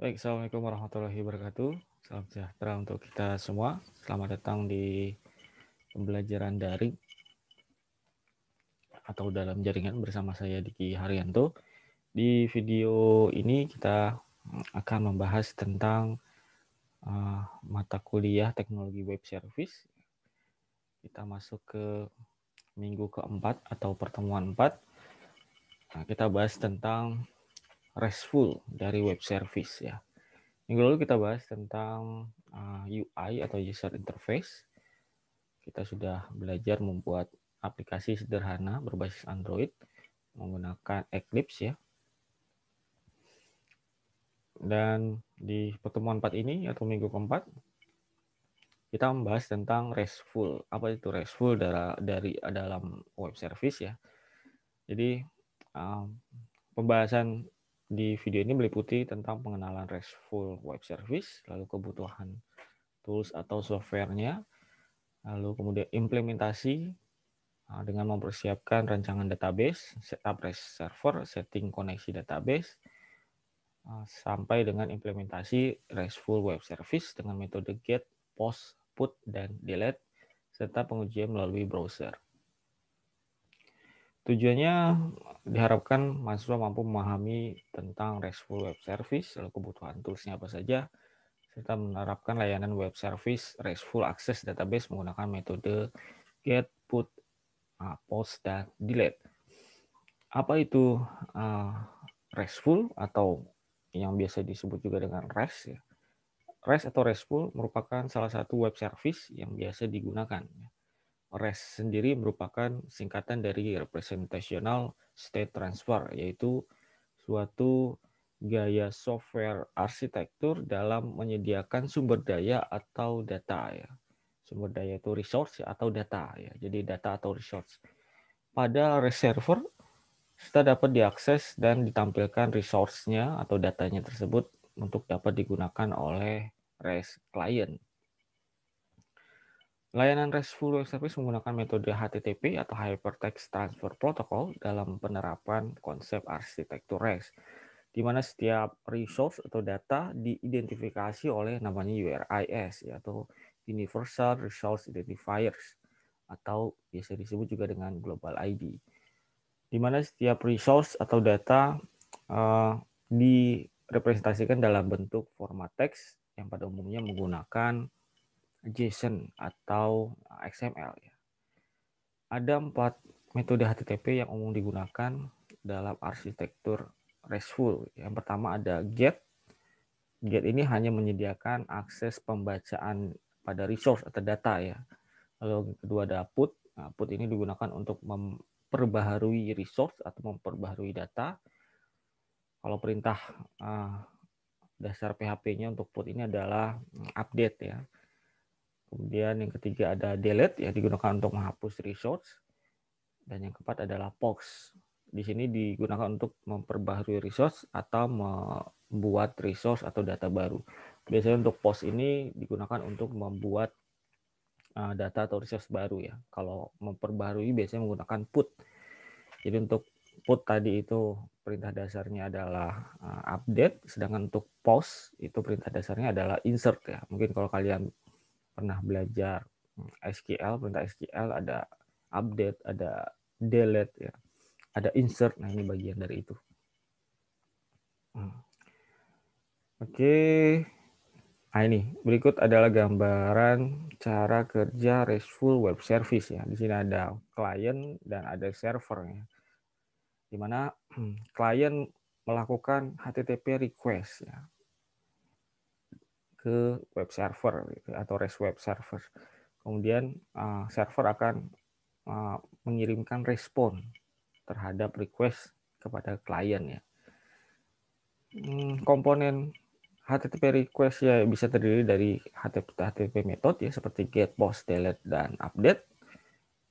Baik, Assalamualaikum warahmatullahi wabarakatuh. Salam sejahtera untuk kita semua. Selamat datang di pembelajaran daring atau dalam jaringan bersama saya Diki Haryanto. Di video ini kita akan membahas tentang uh, mata kuliah teknologi web service. Kita masuk ke minggu keempat atau pertemuan empat. Nah, kita bahas tentang RESTful dari web service ya. Minggu lalu kita bahas tentang eh, UI atau user interface. Kita sudah belajar membuat aplikasi sederhana berbasis Android menggunakan Eclipse ya. Dan di pertemuan 4 ini atau minggu keempat kita membahas tentang RESTful. Apa itu RESTful dari, dari dalam web service ya. Jadi um, pembahasan di video ini meliputi tentang pengenalan RESTful web service, lalu kebutuhan tools atau softwarenya, lalu kemudian implementasi uh, dengan mempersiapkan rancangan database, setup REST server, setting koneksi database, uh, sampai dengan implementasi RESTful web service dengan metode get, post, put, dan delete, serta pengujian melalui browser. Tujuannya diharapkan mahasiswa mampu memahami tentang RESTful Web Service, lalu kebutuhan toolsnya apa saja, serta menerapkan layanan web service RESTful Access Database menggunakan metode get, put, ah, post, dan delete. Apa itu ah, RESTful atau yang biasa disebut juga dengan REST? Ya? REST atau RESTful merupakan salah satu web service yang biasa digunakan. Ya. RES sendiri merupakan singkatan dari Representational State Transfer, yaitu suatu gaya software arsitektur dalam menyediakan sumber daya atau data. Ya. Sumber daya itu resource ya, atau data. Ya. Jadi data atau resource. Pada REST server, kita dapat diakses dan ditampilkan resource-nya atau datanya tersebut untuk dapat digunakan oleh REST client. Layanan RESTful web service menggunakan metode HTTP atau Hypertext Transfer Protocol dalam penerapan konsep arsitektur REST, di mana setiap resource atau data diidentifikasi oleh namanya URIs, yaitu Universal Resource Identifiers, atau biasa disebut juga dengan Global ID, di mana setiap resource atau data uh, direpresentasikan dalam bentuk format teks yang pada umumnya menggunakan JSON atau ah, XML ya. Ada empat metode HTTP yang umum digunakan dalam arsitektur RESTful. Yang pertama ada GET. GET ini hanya menyediakan akses pembacaan pada resource atau data ya. Lalu yang kedua ada PUT. Nah, PUT ini digunakan untuk memperbaharui resource atau memperbaharui data. Kalau perintah ah, dasar PHP-nya untuk PUT ini adalah mm, update ya Kemudian yang ketiga ada delete yang digunakan untuk menghapus resource. Dan yang keempat adalah POX. Di sini digunakan untuk memperbaharui resource atau membuat resource atau data baru. Biasanya untuk post ini digunakan untuk membuat eh, data atau resource baru ya. Kalau memperbaharui biasanya menggunakan put. Jadi untuk put tadi itu perintah dasarnya adalah eh, update, sedangkan untuk post itu perintah dasarnya adalah insert ya. Mungkin kalau kalian pernah belajar SQL, perintah SQL ada update, ada delete ya. Ada insert. Nah, ini bagian dari itu. Hmm. Oke. Okay. Nah, ini berikut adalah gambaran cara kerja RESTful web service ya. Di sini ada client dan ada server ya. Di mana klien hmm, melakukan HTTP request ya ke web server gitu, atau REST web server. Kemudian eh, server akan eh, mengirimkan respon terhadap request kepada klien ya. Hmm, komponen HTTP request ya bisa terdiri dari HTTP, HTTP method ya seperti get, post, delete dan update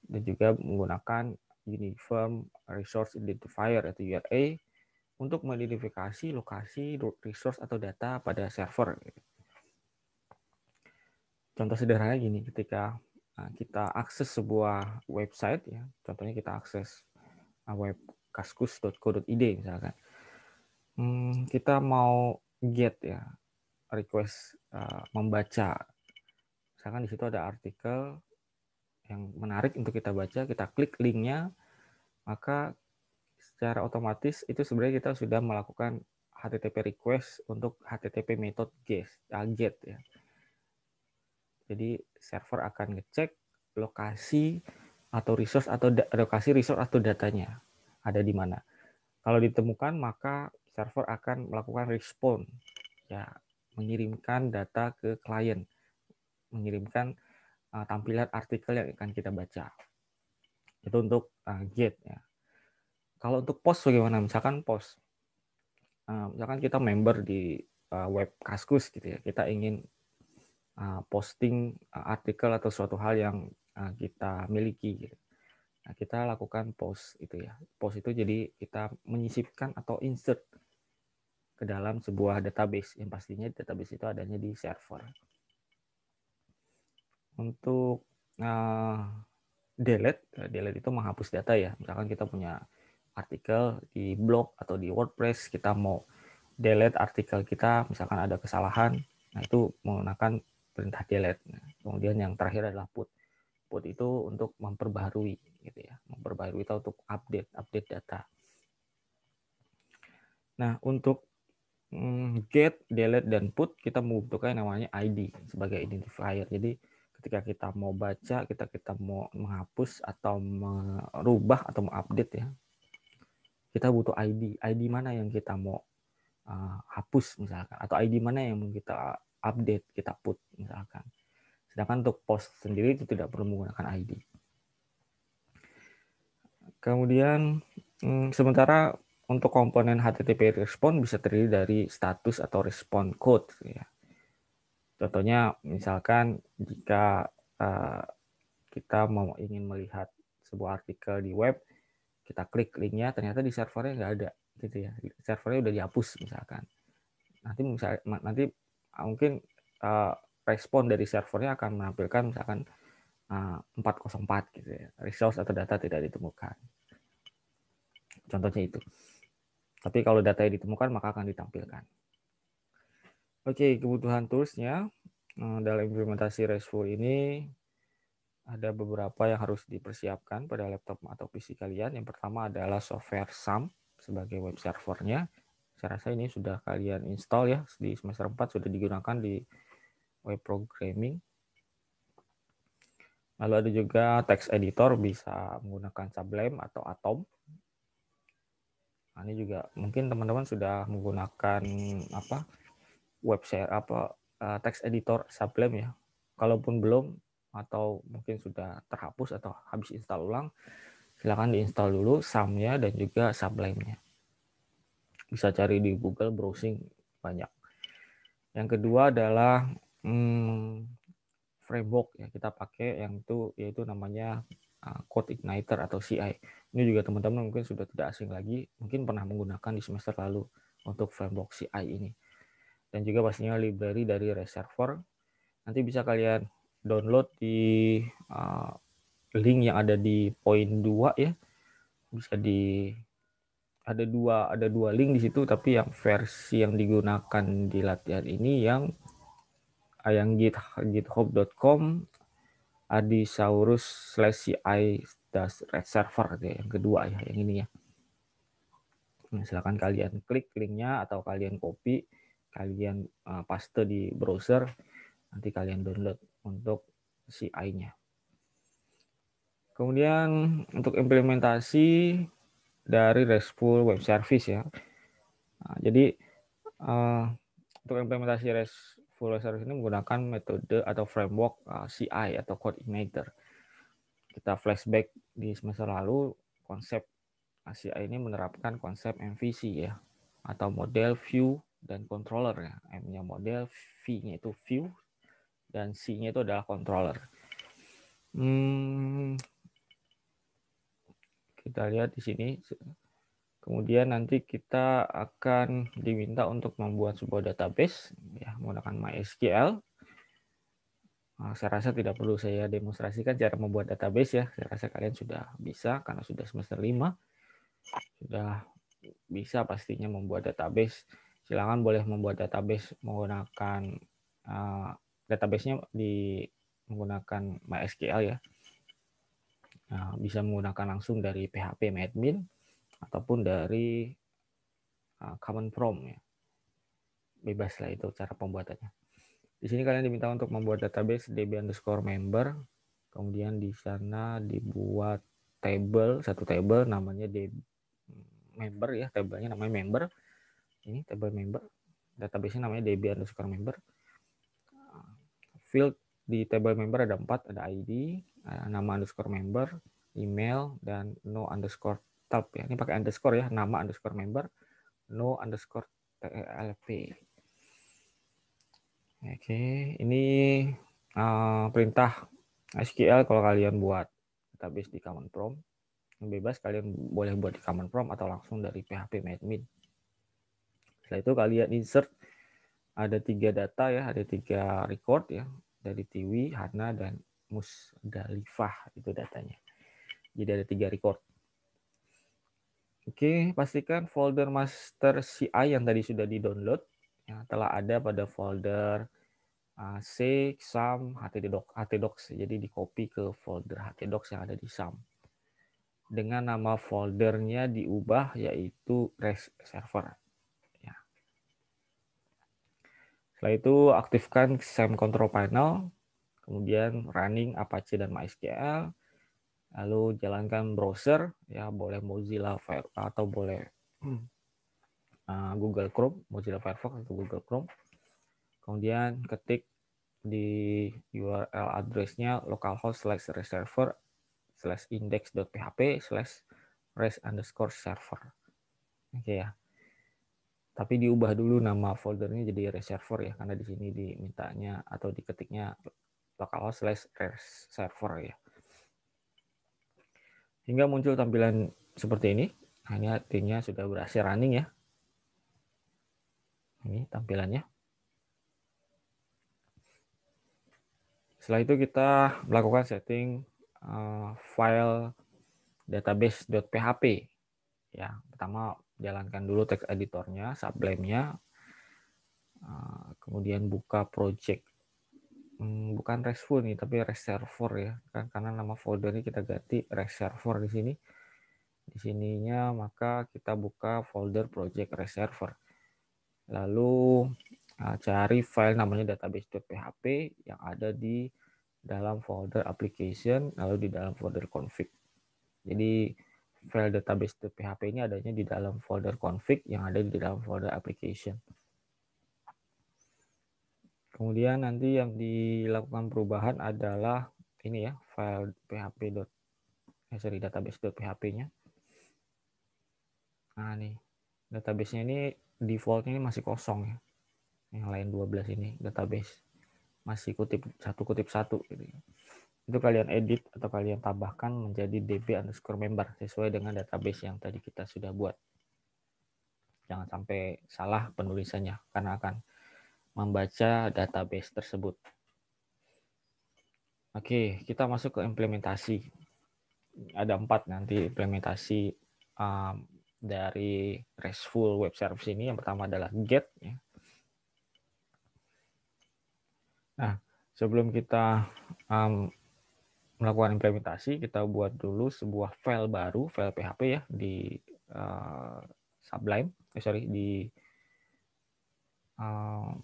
dan juga menggunakan Uniform Resource Identifier atau URA untuk mengidentifikasi lokasi resource atau data pada server. Gitu contoh sederhana gini ketika eh, kita akses sebuah website ya contohnya kita akses eh, web kaskus.co.id misalkan hmm, kita mau get ya request eh, membaca misalkan di situ ada artikel yang menarik untuk kita baca kita klik linknya maka secara otomatis itu sebenarnya kita sudah melakukan HTTP request untuk HTTP method get, uh, get ya. Jadi server akan ngecek lokasi atau resource atau lokasi resource atau datanya ada di mana. Kalau ditemukan maka server akan melakukan respon ya mengirimkan data ke klien, mengirimkan uh, tampilan artikel yang akan kita baca. Itu untuk uh, eh, get ya. Kalau untuk post bagaimana? Misalkan post. Uh, eh, misalkan kita member di uh, web Kaskus gitu ya. Kita ingin Uh, posting uh, artikel atau suatu hal yang uh, kita miliki. Gitu. Nah, kita lakukan post itu ya. Post itu jadi kita menyisipkan atau insert ke dalam sebuah database yang pastinya database itu adanya di server. Untuk uh, delete, delete itu menghapus data ya. Misalkan kita punya artikel di blog atau di WordPress, kita mau delete artikel kita, misalkan ada kesalahan, nah itu menggunakan perintah delete. Nah, kemudian yang terakhir adalah put. Put itu untuk memperbaharui gitu ya, memperbaharui atau untuk update, update data. Nah, untuk hmm, get, delete dan put kita membutuhkan yang namanya ID sebagai identifier. Jadi ketika kita mau baca, kita kita mau menghapus atau merubah atau mengupdate ya. Kita butuh ID. ID mana yang kita mau uh, hapus misalkan atau ID mana yang mau kita update, kita put misalkan. Sedangkan untuk post sendiri itu tidak perlu menggunakan ID. Kemudian hmm, sementara untuk komponen HTTP respon bisa terdiri dari status atau respon code ya. Contohnya misalkan jika eh, kita mau ingin melihat sebuah artikel di web, kita klik linknya, ternyata di servernya nggak ada, gitu ya. Servernya udah dihapus misalkan. Nanti nanti Nah, mungkin uh, respon dari servernya akan menampilkan misalkan uh, eh, 404 gitu ya. Resource atau data tidak ditemukan. Contohnya itu. Tapi kalau data yang ditemukan maka akan ditampilkan. Oke, kebutuhan toolsnya uh, dalam implementasi RESTful ini ada beberapa yang harus dipersiapkan pada laptop atau PC kalian. Yang pertama adalah software SAM sebagai web servernya. Saya rasa ini sudah kalian install ya di semester 4 sudah digunakan di web programming. Lalu ada juga text editor bisa menggunakan Sublime atau Atom. Nah, ini juga mungkin teman-teman sudah menggunakan apa website apa eh, text editor Sublime ya. Kalaupun belum atau mungkin sudah terhapus atau habis install ulang, silakan diinstal dulu sam dan juga Sublime-nya bisa cari di Google browsing banyak. Yang kedua adalah hmm, framework yang kita pakai yang itu yaitu namanya ah, Code Igniter atau CI. Ini juga teman-teman mungkin sudah tidak asing lagi, mungkin pernah menggunakan di semester lalu untuk framework CI ini. Dan juga pastinya library dari Reservoir. Nanti bisa kalian download di uh, link yang ada di poin 2 ya. Bisa di ada dua ada dua link di situ tapi yang versi yang digunakan di latihan ini yang yang git github.com adisaurus slash ci das red server ya, yang kedua ya yang ini ya nah, silahkan kalian klik linknya atau kalian copy kalian uh, paste di browser nanti kalian download untuk CI nya kemudian untuk implementasi dari RESTful Web Service ya. Nah, jadi uh, untuk implementasi RESTful Web Service ini menggunakan metode atau framework uh, eh, CI atau Code Igniter. Kita flashback di semester lalu konsep nah, CI ini menerapkan konsep MVC ya atau model view dan controller ya. M-nya model, V-nya itu view dan C-nya itu adalah controller. Hmm, kita lihat di sini. Kemudian nanti kita akan diminta untuk membuat sebuah database ya menggunakan MySQL. Nah, saya rasa tidak perlu saya demonstrasikan cara membuat database ya. Saya rasa kalian sudah bisa karena sudah semester 5. Sudah bisa pastinya membuat database. Silakan boleh membuat database menggunakan uh, database-nya di menggunakan MySQL ya. Nah, bisa menggunakan langsung dari PHP admin ataupun dari uh, common prompt ya. Bebas lah itu cara pembuatannya. Di sini kalian diminta untuk membuat database db underscore member. Kemudian di sana dibuat table, satu table namanya db member ya, tabelnya namanya member. Ini table member, database nya namanya db underscore member. Ah, field di table member ada empat, ada ID, eh, nama underscore member, email, dan no underscore tab. Ya. Ini pakai underscore ya, nama underscore member, no underscore TLP. E Oke, ini uh, perintah SQL kalau kalian buat database di command prompt. Bebas kalian boleh buat di command prompt atau langsung dari PHP admin. Setelah itu kalian insert ada tiga data ya, ada tiga record ya dari Tiwi, Hana, dan Mus Musdalifah itu datanya. Jadi ada tiga record. Oke, pastikan folder master CI yang tadi sudah di-download ya, telah ada pada folder uh, C, SAM, htdoc, htdocs. Jadi di-copy ke folder htdocs yang ada di SAM. Dengan nama foldernya diubah yaitu REST server. Setelah itu aktifkan SIM control panel, kemudian running Apache dan MySQL, lalu jalankan browser, ya boleh Mozilla Firefox atau boleh uh, Google Chrome, Mozilla Firefox atau Google Chrome. Kemudian ketik di URL addressnya localhost slash reserver slash index.php slash rest underscore server. Oke okay, ya tapi diubah dulu nama foldernya jadi reserver ya karena di sini dimintanya atau diketiknya localhost slash reserver ya hingga muncul tampilan seperti ini hanya artinya sudah berhasil running ya ini tampilannya setelah itu kita melakukan setting eh, file database.php ya pertama jalankan dulu text editornya sublime-nya eh, kemudian buka project hmm, bukan restful nih tapi reservoir ya kan karena nama folder ini kita ganti reservoir di sini di sininya maka kita buka folder project reservoir lalu eh, cari file namanya database.php yang ada di dalam folder application lalu di dalam folder config jadi file database PHP ini adanya di dalam folder config yang ada di dalam folder application. Kemudian nanti yang dilakukan perubahan adalah ini ya, file php. Eh, sorry, database.php-nya. Nah, nih. Database-nya ini defaultnya ini masih kosong ya. Yang lain 12 ini database masih kutip satu kutip satu gitu ya itu kalian edit atau kalian tambahkan menjadi db underscore member sesuai dengan database yang tadi kita sudah buat. Jangan sampai salah penulisannya karena akan membaca database tersebut. Oke, kita masuk ke implementasi. Ada empat nanti implementasi um, dari RESTful web service ini. Yang pertama adalah GET. Ya. Nah, sebelum kita um, melakukan implementasi, kita buat dulu sebuah file baru, file PHP ya di uh, Sublime, eh, sorry di um,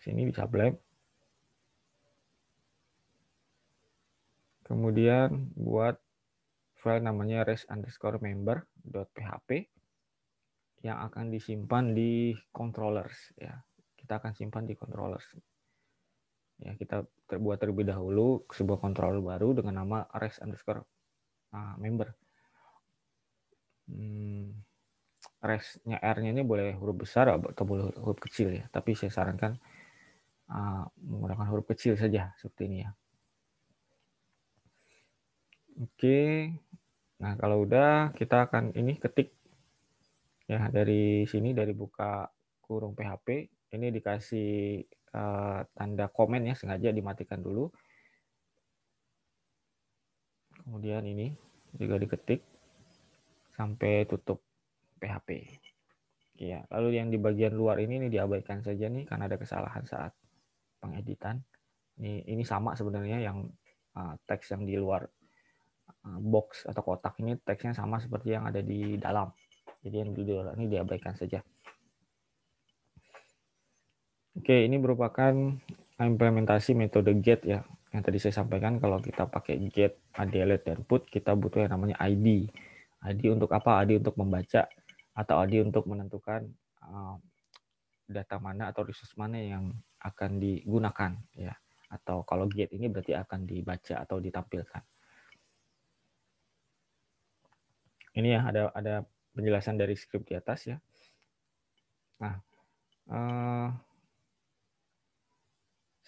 sini di Sublime. Kemudian buat file namanya res underscore member. php yang akan disimpan di controllers ya. Kita akan simpan di controllers ya kita terbuat terlebih dahulu sebuah kontrol baru dengan nama res underscore nah, member hmm, resnya r-nya ini boleh huruf besar atau boleh huruf kecil ya tapi saya sarankan uh, menggunakan huruf kecil saja seperti ini ya oke nah kalau udah kita akan ini ketik ya dari sini dari buka kurung php ini dikasih Eh, tanda komen ya sengaja dimatikan dulu. Kemudian ini juga diketik sampai tutup PHP. Ya, lalu yang di bagian luar ini ini diabaikan saja nih karena ada kesalahan saat pengeditan. Ini ini sama sebenarnya yang uh, teks yang di luar uh, box atau kotak ini teksnya sama seperti yang ada di dalam. Jadi yang di luar ini diabaikan saja. Oke, ini merupakan implementasi metode get ya. Yang tadi saya sampaikan kalau kita pakai get, delete, dan put, kita butuh yang namanya ID. ID untuk apa? ID untuk membaca atau ID untuk menentukan eh, data mana atau resource mana yang akan digunakan ya. Atau kalau get ini berarti akan dibaca atau ditampilkan. Ini ya ada ada penjelasan dari script di atas ya. Nah, eh,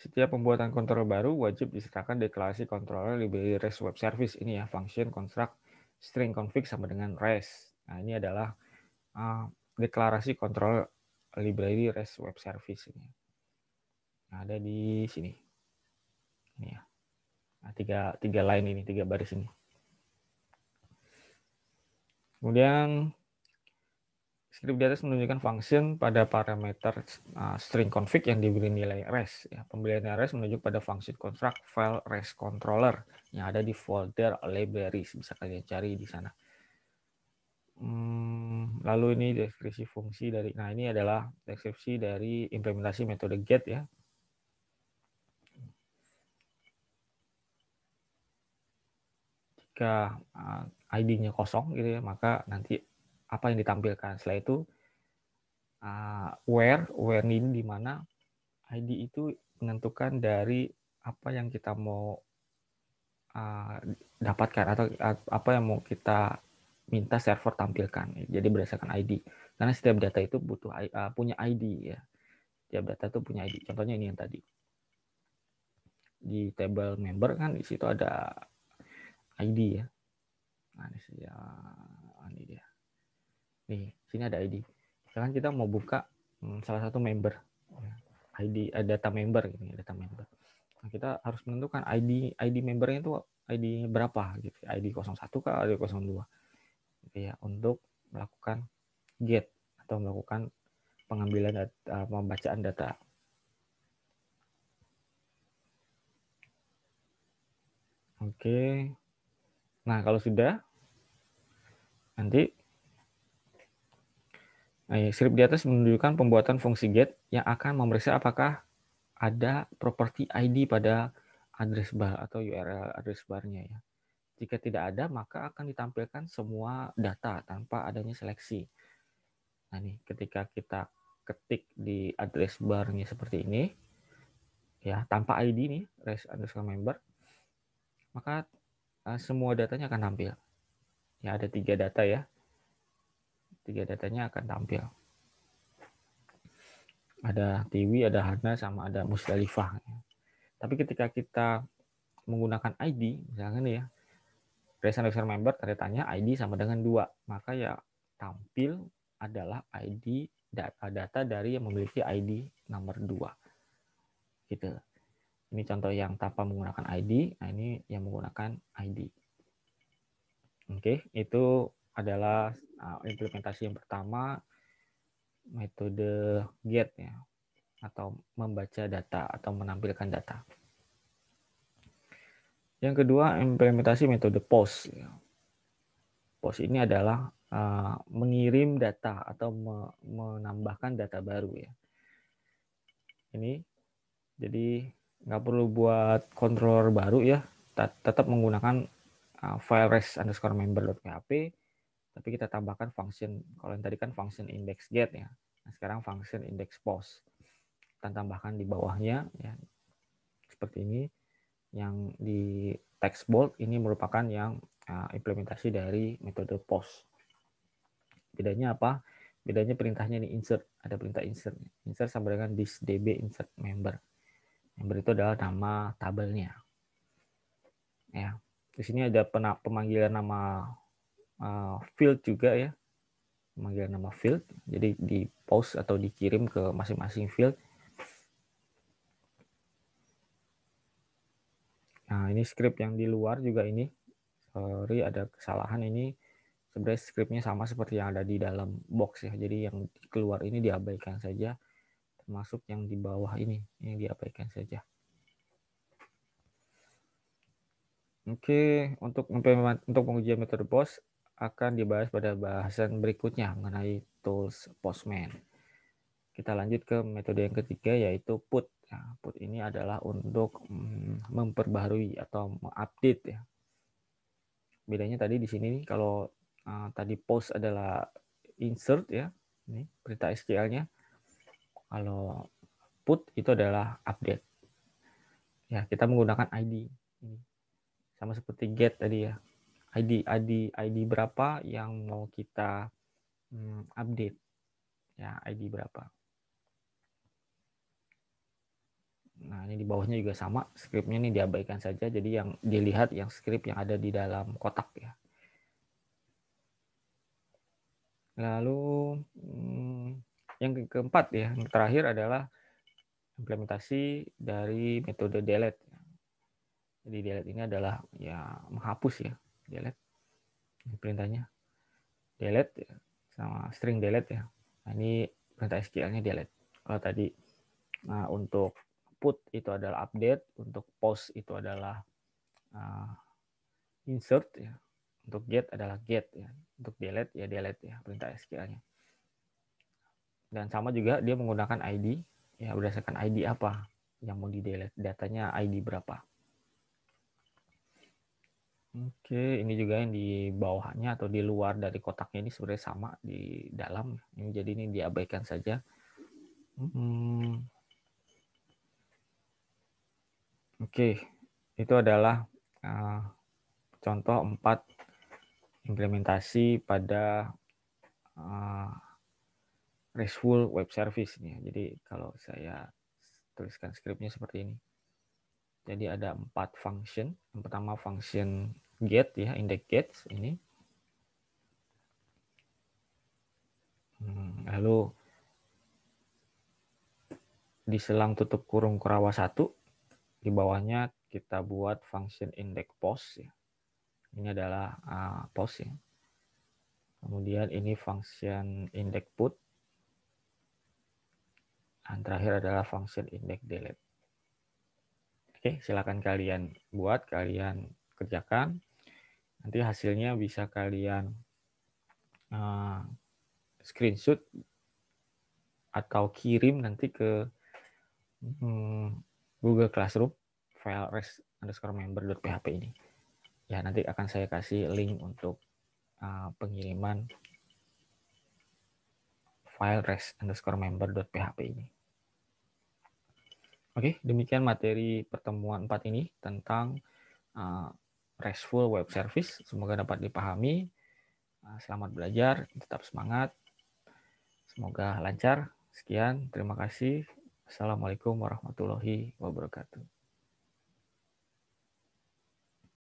setiap pembuatan kontrol baru wajib disertakan deklarasi controller library REST web service ini ya, function construct string config sama dengan REST. Nah, ini adalah uh, deklarasi kontrol library REST web service ini. Nah, ada di sini. Ini ya. Nah, tiga tiga line ini, tiga baris ini. Kemudian Skrip di atas menunjukkan function pada parameter ah, string config yang diberi nilai res. Ya, pembelian res menunjuk pada fungsi construct file res controller yang ada di folder libraries. Bisa kalian cari di sana. Hmm, lalu ini deskripsi fungsi dari, nah ini adalah deskripsi dari implementasi metode get ya. Jika ah, ID-nya kosong gitu ya, maka nanti apa yang ditampilkan. Setelah itu uh, where, where ini di mana ID itu menentukan dari apa yang kita mau uh, dapatkan atau apa yang mau kita minta server tampilkan. Jadi berdasarkan ID. Karena setiap data itu butuh uh, punya ID ya. Setiap data itu punya ID. Contohnya ini yang tadi. Di table member kan di situ ada ID ya. Nah, ini dia nih sini ada ID sekarang kita mau buka hmm, salah satu member ya, ID eh, data member gitu ya, data member nah, kita harus menentukan ID ID membernya itu ID berapa gitu ya. ID 01 kah ID 02 gitu ya untuk melakukan get atau melakukan pengambilan data, eh, pembacaan data Oke. Nah, kalau sudah, nanti Nah, ya, strip di atas menunjukkan pembuatan fungsi get yang akan memeriksa apakah ada properti ID pada address bar atau URL address bar-nya ya. Jika tidak ada, maka akan ditampilkan semua data tanpa adanya seleksi. Nah, nih ketika kita ketik di address bar-nya seperti ini ya, tanpa ID nih, res underscore member, maka eh, semua datanya akan tampil. Ya, ada tiga data ya, tiga datanya akan tampil. Ada Tiwi, ada Hana, sama ada Musdalifah. Tapi ketika kita menggunakan ID, misalnya nih ya, Resident Member tanda tanya ID sama dengan dua, maka ya tampil adalah ID data, data dari yang memiliki ID nomor dua Gitu. Ini contoh yang tanpa menggunakan ID, nah ini yang menggunakan ID. Oke, itu adalah Nah, implementasi yang pertama metode get ya atau membaca data atau menampilkan data. Yang kedua, implementasi metode POST. Ya. POST ini adalah uh, mengirim data atau menambahkan data baru ya. Ini jadi nggak perlu buat controller baru ya, tetap menggunakan uh, file res underscore member.php tapi kita tambahkan function kalau yang tadi kan function index get ya nah, sekarang function index post kita tambahkan di bawahnya ya seperti ini yang di text bold ini merupakan yang ah, implementasi dari metode post bedanya apa bedanya perintahnya ini insert ada perintah insert insert sama dengan this db insert member member itu adalah nama tabelnya ya di sini ada pemanggilan nama Uh, field juga ya memanggil nama field jadi di post atau dikirim ke masing-masing field nah ini script yang di luar juga ini sorry ada kesalahan ini sebenarnya scriptnya sama seperti yang ada di dalam box ya jadi yang keluar ini diabaikan saja termasuk yang di bawah ini yang diabaikan saja Oke, untuk untuk pengujian metode post, akan dibahas pada bahasan berikutnya mengenai tools Postman. Kita lanjut ke metode yang ketiga yaitu put. Nah, put ini adalah untuk mm, memperbaharui atau mengupdate ya. Bedanya tadi di sini kalau uh, tadi post adalah insert ya, ini berita SQL-nya. Kalau put itu adalah update. Ya, kita menggunakan ID Sama seperti get tadi ya. ID ID ID berapa yang mau kita hmm, update ya ID berapa Nah, ini di bawahnya juga sama, scriptnya ini diabaikan saja. Jadi yang dilihat yang script yang ada di dalam kotak ya. Lalu hmm, yang keempat ya, yang terakhir adalah implementasi dari metode delete. Jadi delete ini adalah ya menghapus ya delete ini perintahnya delete ya, sama string delete ya nah, ini perintah SQL-nya delete kalau tadi nah, untuk put itu adalah update untuk post itu adalah uh, insert ya untuk get adalah get ya untuk delete ya delete ya perintah SQL-nya dan sama juga dia menggunakan ID ya berdasarkan ID apa yang mau di delete datanya ID berapa Oke, ini juga yang di bawahnya atau di luar dari kotaknya ini sebenarnya sama di dalam. Ini jadi ini diabaikan saja. Hmm. Oke, itu adalah uh, contoh empat implementasi pada uh, RESTful web service nih. Ya. Jadi kalau saya tuliskan skripnya seperti ini. Jadi ada empat function. Yang pertama function get ya index get ini. Hmm. lalu di selang tutup kurung kurawa satu di bawahnya kita buat function index post ya. Ini adalah uh, ah, post ya. Kemudian ini function index put. Dan terakhir adalah function index delete. Oke, silakan kalian buat, kalian kerjakan. Nanti hasilnya bisa kalian uh, screenshot atau kirim nanti ke um, Google Classroom file res underscore member php ini. Ya, nanti akan saya kasih link untuk uh, pengiriman file res underscore member php ini. Oke, demikian materi pertemuan 4 ini tentang uh, RESTful Web Service. Semoga dapat dipahami. Ah, selamat belajar, tetap semangat. Semoga lancar. Sekian, terima kasih. Assalamualaikum warahmatullahi wabarakatuh.